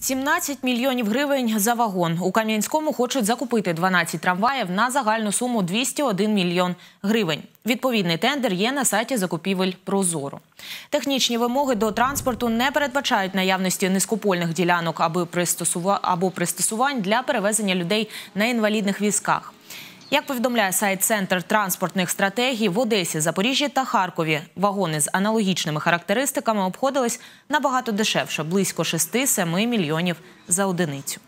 17 мільйонів гривень за вагон. У Кам'янському хочуть закупити 12 трамваїв на загальну суму 201 мільйон гривень. Відповідний тендер є на сайті закупівель Прозоро. Технічні вимоги до транспорту не передбачають наявності низькопольних ділянок або пристосувань для перевезення людей на інвалідних візках. Як повідомляє сайт Центр транспортних стратегій в Одесі, Запоріжжі та Харкові, вагони з аналогічними характеристиками обходились набагато дешевше близько 6-7 мільйонів за одиницю.